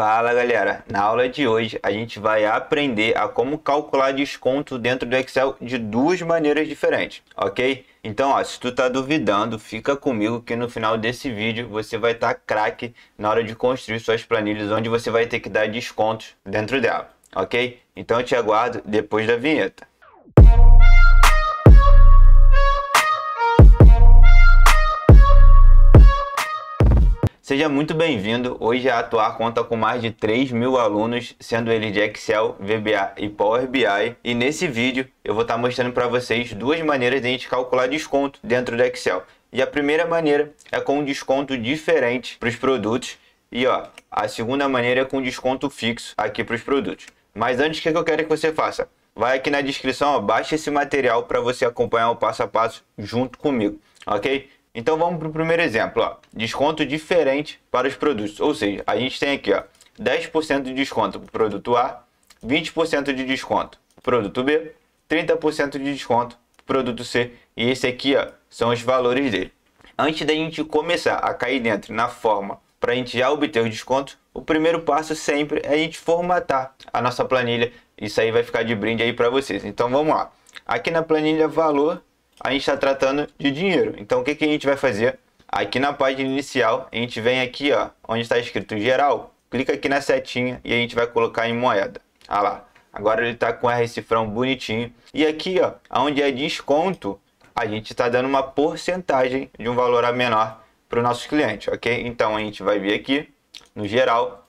Fala galera, na aula de hoje a gente vai aprender a como calcular desconto dentro do Excel de duas maneiras diferentes, ok? Então, ó, se tu tá duvidando, fica comigo que no final desse vídeo você vai estar tá craque na hora de construir suas planilhas, onde você vai ter que dar descontos dentro dela, ok? Então eu te aguardo depois da vinheta. Música Seja muito bem-vindo. Hoje a Atuar conta com mais de 3 mil alunos, sendo eles de Excel, VBA e Power BI. E nesse vídeo eu vou estar mostrando para vocês duas maneiras de a gente calcular desconto dentro do Excel. E a primeira maneira é com um desconto diferente para os produtos. E ó, a segunda maneira é com desconto fixo aqui para os produtos. Mas antes, o que eu quero que você faça? Vai aqui na descrição, ó, baixa esse material para você acompanhar o passo a passo junto comigo, ok? Então vamos para o primeiro exemplo, ó. desconto diferente para os produtos. Ou seja, a gente tem aqui ó, 10% de desconto para o produto A, 20% de desconto para o produto B, 30% de desconto para o produto C. E esse aqui ó, são os valores dele. Antes da gente começar a cair dentro na forma para a gente já obter os descontos, o primeiro passo sempre é a gente formatar a nossa planilha. Isso aí vai ficar de brinde aí para vocês. Então vamos lá. Aqui na planilha valor, a gente está tratando de dinheiro. Então, o que, que a gente vai fazer? Aqui na página inicial, a gente vem aqui, ó, onde está escrito geral, clica aqui na setinha e a gente vai colocar em moeda. Ah lá, agora ele está com R cifrão bonitinho. E aqui, ó, onde é desconto, a gente está dando uma porcentagem de um valor a menor para o nosso cliente, ok? Então, a gente vai vir aqui no geral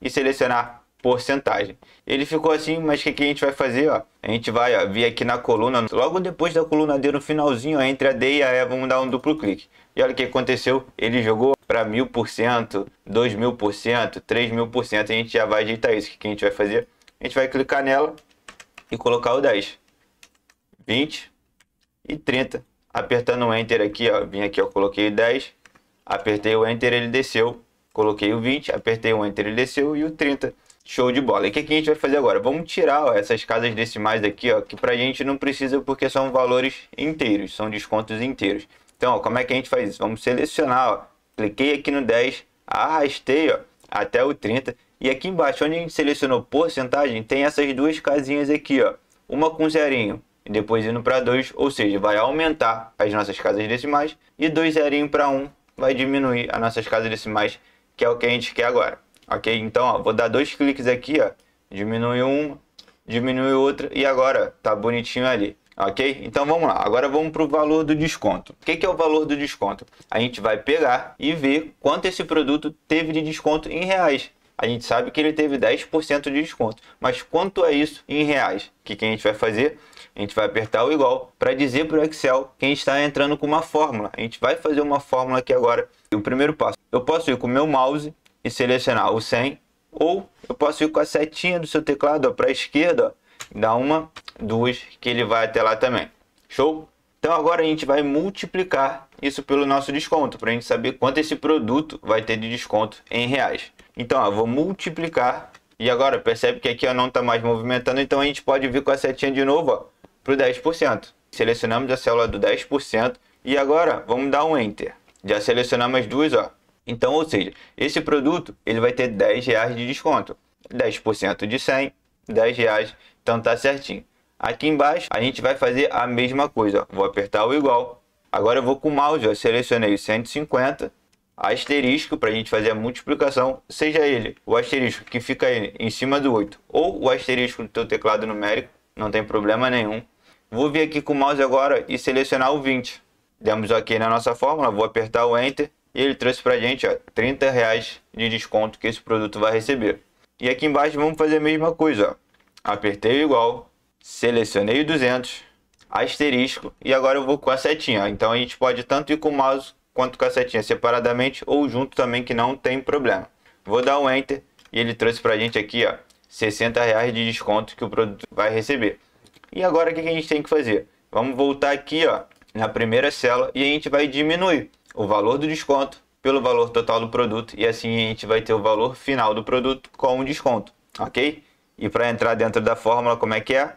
e selecionar porcentagem. Ele ficou assim, mas o que, que, a gente vai fazer? Ó? A gente vai ó, vir aqui na coluna, logo depois da coluna D no finalzinho, ó, entre a D e a E, vamos dar um duplo clique. E olha o que aconteceu, ele jogou para 1000%, 2000%, 3000%, a gente já vai ajeitar isso. O que, que a gente vai fazer? A gente vai clicar nela e colocar o 10, 20 e 30. Apertando o Enter aqui, ó, vim aqui, eu coloquei 10, apertei o Enter, ele desceu. Coloquei o 20, apertei o Enter, ele desceu e o 30. Show de bola. E o que, que, a gente vai fazer agora? Vamos tirar ó, essas casas decimais daqui, ó, que pra gente não precisa porque são valores inteiros, são descontos inteiros. Então, ó, como é que a gente faz isso? Vamos selecionar, ó, cliquei aqui no 10, arrastei ó, até o 30. E aqui embaixo, onde a gente selecionou porcentagem, tem essas duas casinhas aqui, ó. Uma com zerinho e depois indo para 2, ou seja, vai aumentar as nossas casas decimais. E dois zerinhos para 1 um, vai diminuir as nossas casas decimais, que é o que a gente quer agora. Ok, então ó, vou dar dois cliques aqui, ó, diminui um, diminui outro e agora tá bonitinho ali. Ok? Então vamos lá. Agora vamos para o valor do desconto. O que, que, é o valor do desconto? A gente vai pegar e ver quanto esse produto teve de desconto em reais. A gente sabe que ele teve 10% de desconto, mas quanto é isso em reais? O que, que a gente vai fazer? A gente vai apertar o igual para dizer para o Excel que a gente está entrando com uma fórmula. A gente vai fazer uma fórmula aqui agora. E o primeiro passo, eu posso ir com o meu mouse e selecionar o 100. Ou eu posso ir com a setinha do seu teclado para a esquerda, ó, dar uma, duas, que ele vai até lá também. Show? Então agora a gente vai multiplicar isso pelo nosso desconto, para a gente saber quanto esse produto vai ter de desconto em reais. Então eu vou multiplicar e agora percebe que aqui ó, não está mais movimentando, então a gente pode vir com a setinha de novo para o 10%. Selecionamos a célula do 10% e agora vamos dar um Enter. Já selecionamos as duas, ó, então, ou seja, esse produto ele vai ter 10 reais de desconto. 10% de 100, 10 reais, então tá certinho. Aqui embaixo a gente vai fazer a mesma coisa, ó. vou apertar o igual. Agora eu vou com o mouse, ó, selecionei 150, asterisco para a gente fazer a multiplicação, seja ele o asterisco que fica em cima do 8 ou o asterisco do teu teclado numérico, não tem problema nenhum. Vou vir aqui com o mouse agora e selecionar o 20. Demos aqui na nossa fórmula, vou apertar o Enter, e ele trouxe pra gente, ó, 30 reais de desconto que esse produto vai receber. E aqui embaixo vamos fazer a mesma coisa, ó. Apertei o igual, selecionei o 200, asterisco, e agora eu vou com a setinha. Então a gente pode tanto ir com o mouse quanto com a setinha separadamente ou junto também que não tem problema. Vou dar um Enter e ele trouxe pra gente aqui, ó, 60 reais de desconto que o produto vai receber. E agora o que a gente tem que fazer? Vamos voltar aqui, ó, na primeira célula e a gente vai diminuir o valor do desconto pelo valor total do produto e assim a gente vai ter o valor final do produto com o desconto, ok? E para entrar dentro da fórmula, como é que é?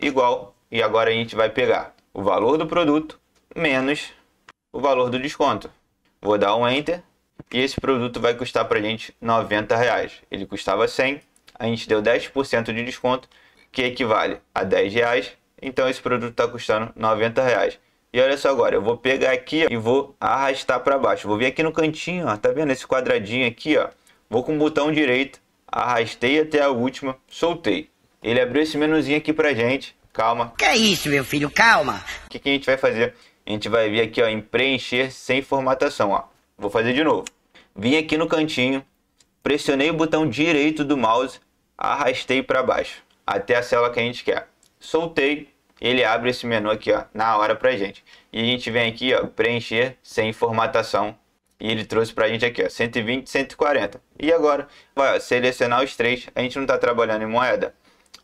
Igual, e agora a gente vai pegar o valor do produto menos o valor do desconto. Vou dar um Enter e esse produto vai custar para a gente 90 reais. Ele custava 100, a gente deu 10% de desconto, que equivale a 10 reais. Então esse produto está custando 90 reais. E olha só agora, eu vou pegar aqui e vou arrastar para baixo. Vou vir aqui no cantinho, ó, tá vendo esse quadradinho aqui, ó? Vou com o botão direito, arrastei até a última, soltei. Ele abriu esse menuzinho aqui pra gente. Calma. Que é isso, meu filho? Calma. O que, que a gente vai fazer? A gente vai vir aqui, ó, em preencher sem formatação, ó. Vou fazer de novo. Vim aqui no cantinho, pressionei o botão direito do mouse, arrastei para baixo até a célula que a gente quer. Soltei, ele abre esse menu aqui, ó, na hora pra gente. E a gente vem aqui, ó, preencher sem formatação. E ele trouxe pra gente aqui, ó, 120, 140. E agora, vai ó, selecionar os três. A gente não tá trabalhando em moeda.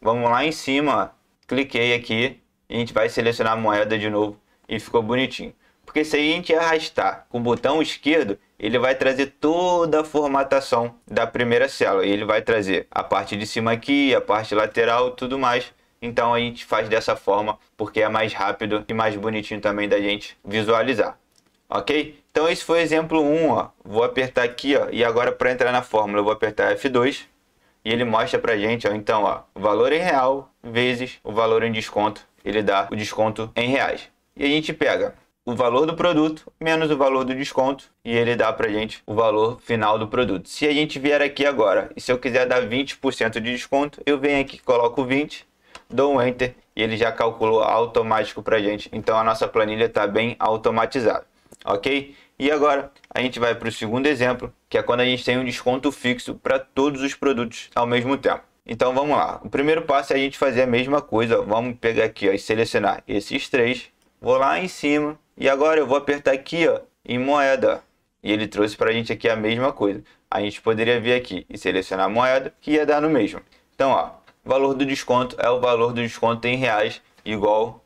Vamos lá em cima, ó, cliquei aqui. E a gente vai selecionar a moeda de novo. E ficou bonitinho. Porque se a gente arrastar com o botão esquerdo, ele vai trazer toda a formatação da primeira célula. E ele vai trazer a parte de cima aqui, a parte lateral, tudo mais. Então a gente faz dessa forma porque é mais rápido e mais bonitinho também da gente visualizar. Ok? Então esse foi o exemplo 1. Ó. Vou apertar aqui ó, e agora para entrar na fórmula eu vou apertar F2 e ele mostra para gente, ó, então, ó, o valor em real vezes o valor em desconto, ele dá o desconto em reais. E a gente pega o valor do produto menos o valor do desconto e ele dá para gente o valor final do produto. Se a gente vier aqui agora e se eu quiser dar 20% de desconto, eu venho aqui, e coloco 20 dou um Enter e ele já calculou automático para gente. Então a nossa planilha está bem automatizada, ok? E agora a gente vai para o segundo exemplo, que é quando a gente tem um desconto fixo para todos os produtos ao mesmo tempo. Então vamos lá. O primeiro passo é a gente fazer a mesma coisa. Ó. Vamos pegar aqui ó, e selecionar esses três. Vou lá em cima e agora eu vou apertar aqui ó, em moeda. E ele trouxe para a gente aqui a mesma coisa. A gente poderia vir aqui e selecionar a moeda que ia dar no mesmo. Então ó, o valor do desconto é o valor do desconto em reais, igual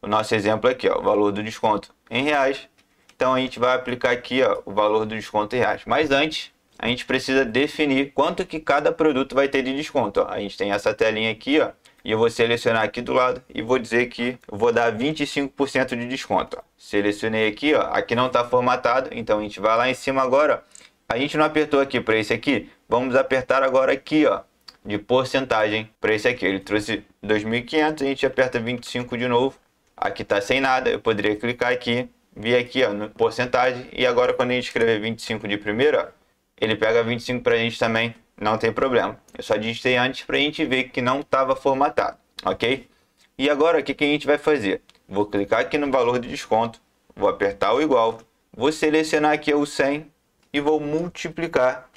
o nosso exemplo aqui, ó, o valor do desconto em reais. Então a gente vai aplicar aqui ó, o valor do desconto em reais. Mas antes, a gente precisa definir quanto que cada produto vai ter de desconto. Ó. A gente tem essa telinha aqui, ó, e eu vou selecionar aqui do lado e vou dizer que vou dar 25% de desconto. Ó. Selecionei aqui, ó, aqui não está formatado, então a gente vai lá em cima agora. Ó. A gente não apertou aqui para esse aqui, vamos apertar agora aqui, ó, de porcentagem para esse aqui. Ele trouxe 2.500, a gente aperta 25 de novo. Aqui está sem nada, eu poderia clicar aqui, vir aqui ó, no porcentagem. E agora quando a gente escrever 25 de primeira, ele pega 25 para a gente também, não tem problema. Eu só digitei antes para a gente ver que não estava formatado, ok? E agora o que, que a gente vai fazer? Vou clicar aqui no valor de desconto, vou apertar o igual, vou selecionar aqui o 100 e vou multiplicar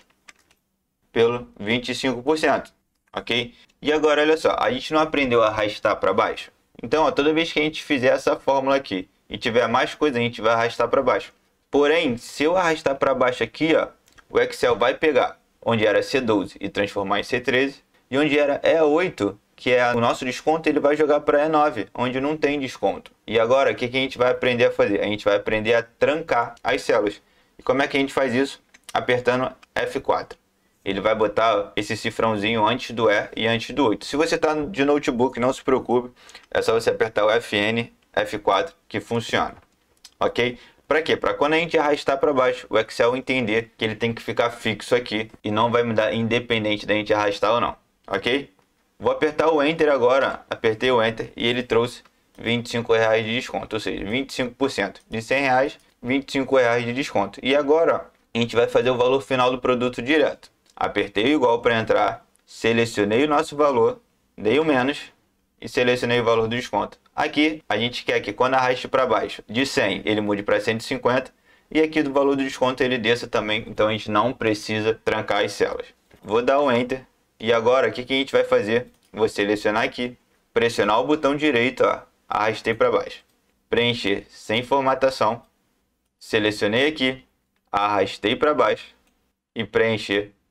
pelo 25%, ok? E agora, olha só, a gente não aprendeu a arrastar para baixo. Então, ó, toda vez que a gente fizer essa fórmula aqui e tiver mais coisa, a gente vai arrastar para baixo. Porém, se eu arrastar para baixo aqui, ó, o Excel vai pegar onde era C12 e transformar em C13 e onde era E8, que é o nosso desconto, ele vai jogar para E9, onde não tem desconto. E agora, o que, que a gente vai aprender a fazer? A gente vai aprender a trancar as células. E como é que a gente faz isso? Apertando F4 ele vai botar esse cifrãozinho antes do E e antes do 8. Se você está de notebook, não se preocupe, é só você apertar o Fn, F4 que funciona, ok? Para quê? Para quando a gente arrastar para baixo, o Excel entender que ele tem que ficar fixo aqui e não vai mudar independente da gente arrastar ou não, ok? Vou apertar o Enter agora, apertei o Enter e ele trouxe 25 reais de desconto, ou seja, 25% de 100 reais, 25 reais de desconto. E agora a gente vai fazer o valor final do produto direto apertei o igual para entrar, selecionei o nosso valor, dei o menos e selecionei o valor do desconto. Aqui, a gente quer que quando arraste para baixo de 100, ele mude para 150 e aqui do valor do desconto ele desça também, então a gente não precisa trancar as células. Vou dar o um Enter e agora o que, que a gente vai fazer? Vou selecionar aqui, pressionar o botão direito, ó, arrastei para baixo, preencher sem formatação, selecionei aqui, arrastei para baixo e preencher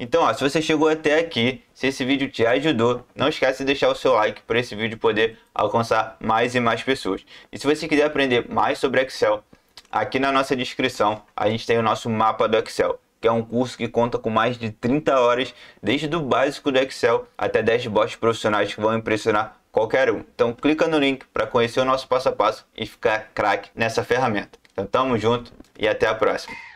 Então, ó, se você chegou até aqui, se esse vídeo te ajudou, não esquece de deixar o seu like para esse vídeo poder alcançar mais e mais pessoas. E se você quiser aprender mais sobre Excel, aqui na nossa descrição a gente tem o nosso mapa do Excel, que é um curso que conta com mais de 30 horas, desde o básico do Excel até 10 bots profissionais que vão impressionar qualquer um. Então clica no link para conhecer o nosso passo a passo e ficar craque nessa ferramenta. Então tamo junto e até a próxima.